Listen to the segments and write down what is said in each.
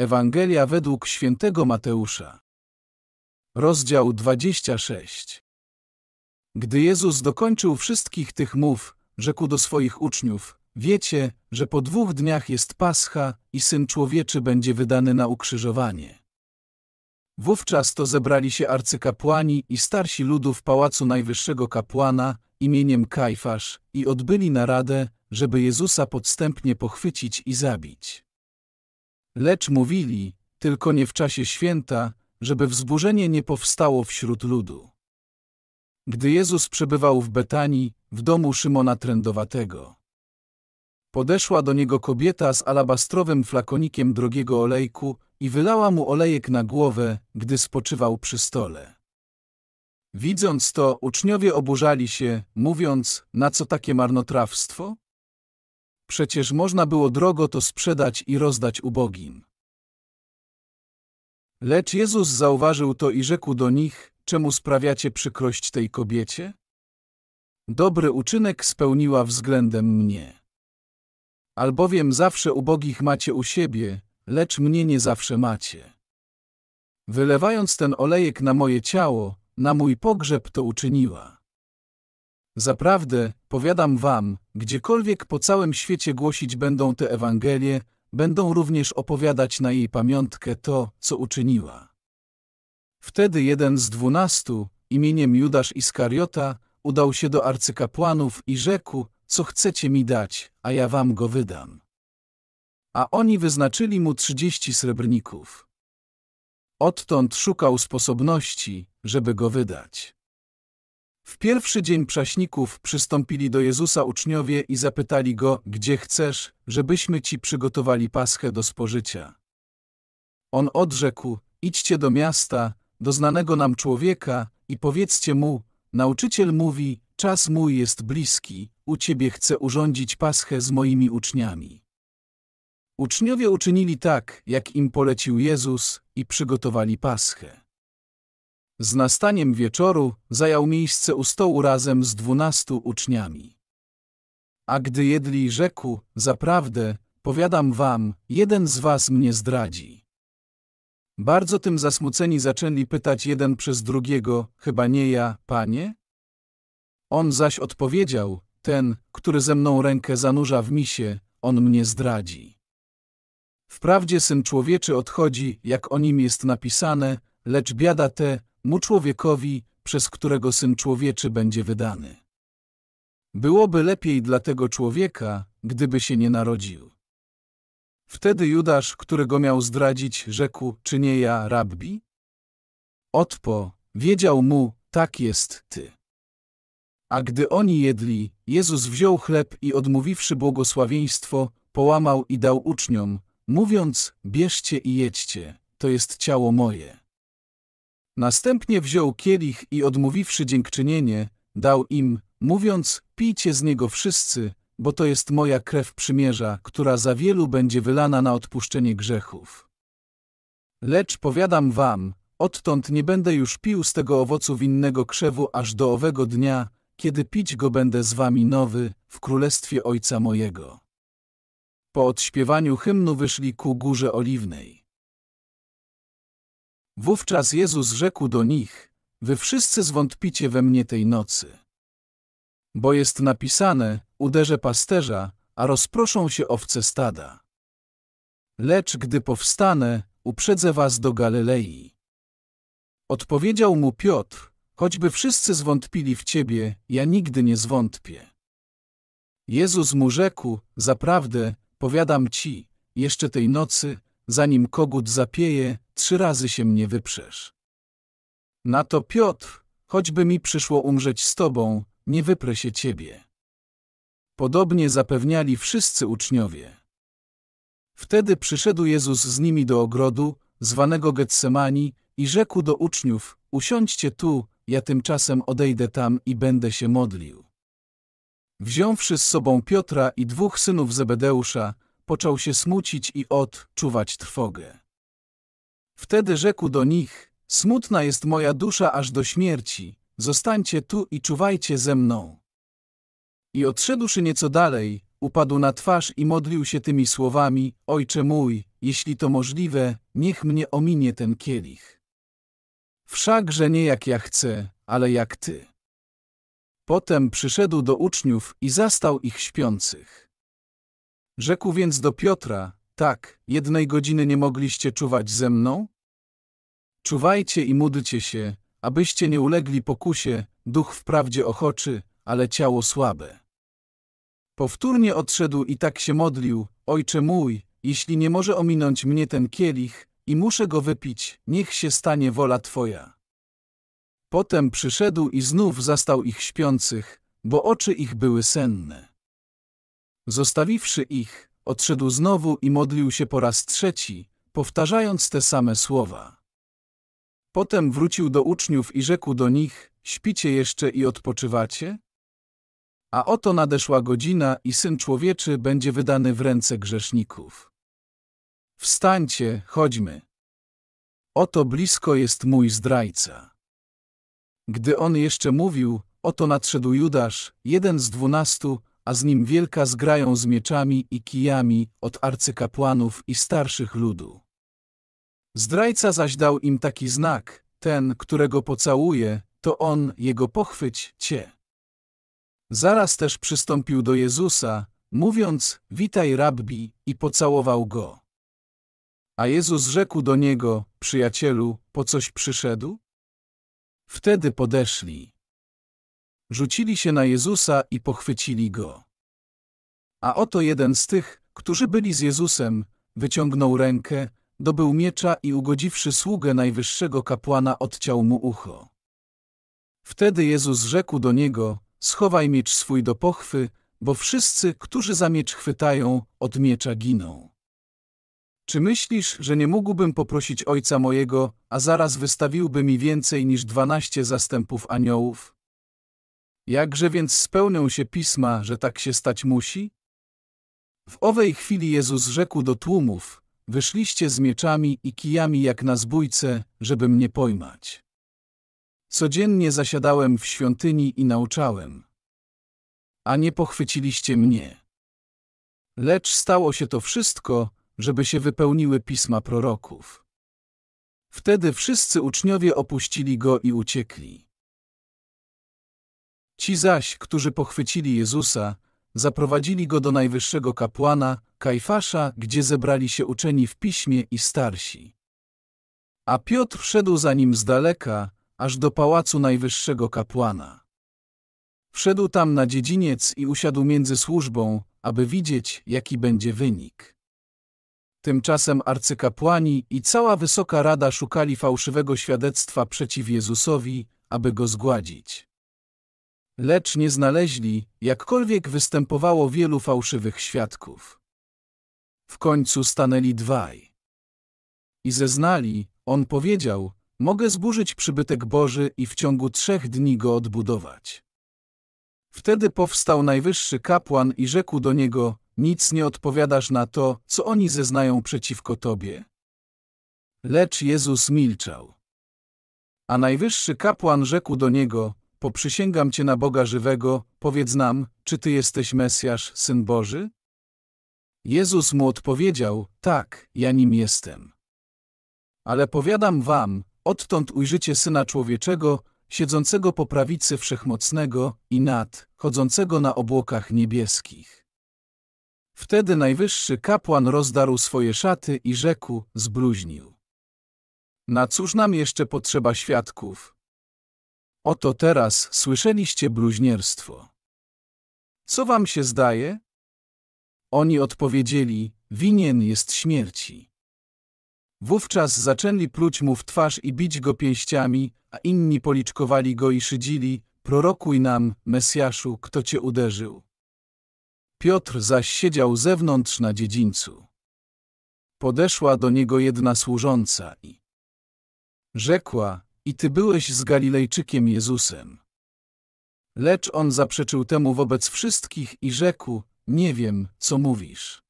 Ewangelia według świętego Mateusza. Rozdział 26. Gdy Jezus dokończył wszystkich tych mów, rzekł do swoich uczniów: Wiecie, że po dwóch dniach jest Pascha i syn człowieczy będzie wydany na ukrzyżowanie. Wówczas to zebrali się arcykapłani i starsi ludu w pałacu najwyższego kapłana imieniem Kajfasz i odbyli naradę, żeby Jezusa podstępnie pochwycić i zabić. Lecz mówili, tylko nie w czasie święta, żeby wzburzenie nie powstało wśród ludu. Gdy Jezus przebywał w Betanii, w domu Szymona Trędowatego, podeszła do niego kobieta z alabastrowym flakonikiem drogiego olejku i wylała mu olejek na głowę, gdy spoczywał przy stole. Widząc to, uczniowie oburzali się, mówiąc, na co takie marnotrawstwo? Przecież można było drogo to sprzedać i rozdać ubogim. Lecz Jezus zauważył to i rzekł do nich, czemu sprawiacie przykrość tej kobiecie? Dobry uczynek spełniła względem mnie. Albowiem zawsze ubogich macie u siebie, lecz mnie nie zawsze macie. Wylewając ten olejek na moje ciało, na mój pogrzeb to uczyniła. Zaprawdę, powiadam wam, gdziekolwiek po całym świecie głosić będą te Ewangelie, będą również opowiadać na jej pamiątkę to, co uczyniła. Wtedy jeden z dwunastu, imieniem Judasz Iskariota, udał się do arcykapłanów i rzekł, co chcecie mi dać, a ja wam go wydam. A oni wyznaczyli mu trzydzieści srebrników. Odtąd szukał sposobności, żeby go wydać. W pierwszy dzień prześników przystąpili do Jezusa uczniowie i zapytali Go, gdzie chcesz, żebyśmy Ci przygotowali paschę do spożycia. On odrzekł, idźcie do miasta, do znanego nam człowieka i powiedzcie mu, nauczyciel mówi, czas mój jest bliski, u Ciebie chcę urządzić paschę z moimi uczniami. Uczniowie uczynili tak, jak im polecił Jezus i przygotowali paschę. Z nastaniem wieczoru zajął miejsce u stołu razem z dwunastu uczniami. A gdy jedli, rzekł, zaprawdę, powiadam wam, jeden z was mnie zdradzi. Bardzo tym zasmuceni zaczęli pytać jeden przez drugiego, chyba nie ja, panie? On zaś odpowiedział, ten, który ze mną rękę zanurza w misie, on mnie zdradzi. Wprawdzie Syn Człowieczy odchodzi, jak o nim jest napisane, lecz biada te, mu człowiekowi, przez którego Syn Człowieczy będzie wydany. Byłoby lepiej dla tego człowieka, gdyby się nie narodził. Wtedy Judasz, którego miał zdradzić, rzekł, czy nie ja, rabbi? Otpo, wiedział mu, tak jest ty. A gdy oni jedli, Jezus wziął chleb i odmówiwszy błogosławieństwo, połamał i dał uczniom, mówiąc, bierzcie i jedźcie, to jest ciało moje. Następnie wziął kielich i odmówiwszy dziękczynienie, dał im, mówiąc, pijcie z niego wszyscy, bo to jest moja krew przymierza, która za wielu będzie wylana na odpuszczenie grzechów. Lecz powiadam wam, odtąd nie będę już pił z tego owocu winnego krzewu aż do owego dnia, kiedy pić go będę z wami nowy, w królestwie Ojca mojego. Po odśpiewaniu hymnu wyszli ku Górze Oliwnej. Wówczas Jezus rzekł do nich, wy wszyscy zwątpicie we mnie tej nocy. Bo jest napisane, uderzę pasterza, a rozproszą się owce stada. Lecz gdy powstanę, uprzedzę was do Galilei. Odpowiedział mu Piotr, choćby wszyscy zwątpili w ciebie, ja nigdy nie zwątpię. Jezus mu rzekł, zaprawdę, powiadam ci, jeszcze tej nocy, zanim kogut zapieje, trzy razy się mnie wyprzesz. Na to Piotr, choćby mi przyszło umrzeć z tobą, nie wyprę się ciebie. Podobnie zapewniali wszyscy uczniowie. Wtedy przyszedł Jezus z nimi do ogrodu, zwanego Getsemani, i rzekł do uczniów, usiądźcie tu, ja tymczasem odejdę tam i będę się modlił. Wziąwszy z sobą Piotra i dwóch synów Zebedeusza, począł się smucić i odczuwać trwogę. Wtedy rzekł do nich, smutna jest moja dusza aż do śmierci, zostańcie tu i czuwajcie ze mną. I odszedłszy nieco dalej, upadł na twarz i modlił się tymi słowami, Ojcze mój, jeśli to możliwe, niech mnie ominie ten kielich. Wszakże nie jak ja chcę, ale jak Ty. Potem przyszedł do uczniów i zastał ich śpiących. Rzekł więc do Piotra, tak, jednej godziny nie mogliście czuwać ze mną? Czuwajcie i módlcie się, abyście nie ulegli pokusie, duch wprawdzie ochoczy, ale ciało słabe. Powtórnie odszedł i tak się modlił, Ojcze mój, jeśli nie może ominąć mnie ten kielich i muszę go wypić, niech się stanie wola Twoja. Potem przyszedł i znów zastał ich śpiących, bo oczy ich były senne. Zostawiwszy ich, Odszedł znowu i modlił się po raz trzeci, powtarzając te same słowa. Potem wrócił do uczniów i rzekł do nich, śpicie jeszcze i odpoczywacie? A oto nadeszła godzina i Syn Człowieczy będzie wydany w ręce grzeszników. Wstańcie, chodźmy. Oto blisko jest mój zdrajca. Gdy on jeszcze mówił, oto nadszedł Judasz, jeden z dwunastu, a z nim wielka zgrają z mieczami i kijami od arcykapłanów i starszych ludu. Zdrajca zaś dał im taki znak, ten, którego pocałuje, to on, jego pochwyć, cię. Zaraz też przystąpił do Jezusa, mówiąc, witaj rabbi, i pocałował go. A Jezus rzekł do niego, przyjacielu, po coś przyszedł? Wtedy podeszli. Rzucili się na Jezusa i pochwycili go. A oto jeden z tych, którzy byli z Jezusem, wyciągnął rękę, dobył miecza i ugodziwszy sługę najwyższego kapłana odciął mu ucho. Wtedy Jezus rzekł do niego, schowaj miecz swój do pochwy, bo wszyscy, którzy za miecz chwytają, od miecza giną. Czy myślisz, że nie mógłbym poprosić Ojca mojego, a zaraz wystawiłby mi więcej niż dwanaście zastępów aniołów? Jakże więc spełnią się pisma, że tak się stać musi? W owej chwili Jezus rzekł do tłumów, wyszliście z mieczami i kijami jak na zbójce, żeby mnie pojmać. Codziennie zasiadałem w świątyni i nauczałem. A nie pochwyciliście mnie. Lecz stało się to wszystko, żeby się wypełniły pisma proroków. Wtedy wszyscy uczniowie opuścili go i uciekli. Ci zaś, którzy pochwycili Jezusa, zaprowadzili go do najwyższego kapłana, Kajfasza, gdzie zebrali się uczeni w piśmie i starsi. A Piotr wszedł za nim z daleka, aż do pałacu najwyższego kapłana. Wszedł tam na dziedziniec i usiadł między służbą, aby widzieć, jaki będzie wynik. Tymczasem arcykapłani i cała wysoka rada szukali fałszywego świadectwa przeciw Jezusowi, aby go zgładzić. Lecz nie znaleźli, jakkolwiek występowało wielu fałszywych świadków. W końcu stanęli dwaj. I zeznali, on powiedział, mogę zburzyć przybytek Boży i w ciągu trzech dni go odbudować. Wtedy powstał najwyższy kapłan i rzekł do niego, nic nie odpowiadasz na to, co oni zeznają przeciwko tobie. Lecz Jezus milczał. A najwyższy kapłan rzekł do niego, Poprzysięgam Cię na Boga żywego, powiedz nam, czy Ty jesteś Mesjasz, Syn Boży? Jezus mu odpowiedział, tak, ja nim jestem. Ale powiadam wam, odtąd ujrzycie Syna Człowieczego, siedzącego po prawicy Wszechmocnego i nad, chodzącego na obłokach niebieskich. Wtedy najwyższy kapłan rozdarł swoje szaty i rzekł, zbluźnił. Na cóż nam jeszcze potrzeba świadków, Oto teraz słyszeliście bluźnierstwo. Co wam się zdaje? Oni odpowiedzieli, winien jest śmierci. Wówczas zaczęli pluć mu w twarz i bić go pięściami, a inni policzkowali go i szydzili, prorokuj nam, Mesjaszu, kto cię uderzył. Piotr zaś siedział zewnątrz na dziedzińcu. Podeszła do niego jedna służąca i rzekła, i ty byłeś z Galilejczykiem Jezusem. Lecz on zaprzeczył temu wobec wszystkich i rzekł, nie wiem, co mówisz.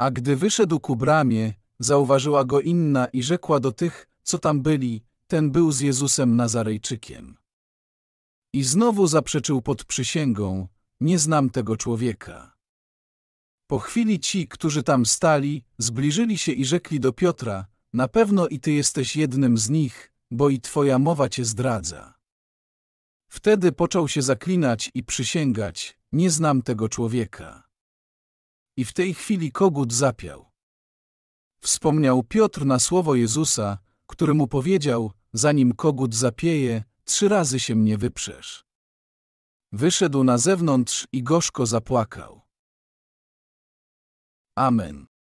A gdy wyszedł ku bramie, zauważyła go inna i rzekła do tych, co tam byli, ten był z Jezusem Nazarejczykiem. I znowu zaprzeczył pod przysięgą, nie znam tego człowieka. Po chwili ci, którzy tam stali, zbliżyli się i rzekli do Piotra, na pewno i ty jesteś jednym z nich, bo i twoja mowa cię zdradza. Wtedy począł się zaklinać i przysięgać, nie znam tego człowieka. I w tej chwili kogut zapiał. Wspomniał Piotr na słowo Jezusa, który mu powiedział, zanim kogut zapieje, trzy razy się mnie wyprzesz. Wyszedł na zewnątrz i gorzko zapłakał. Amen.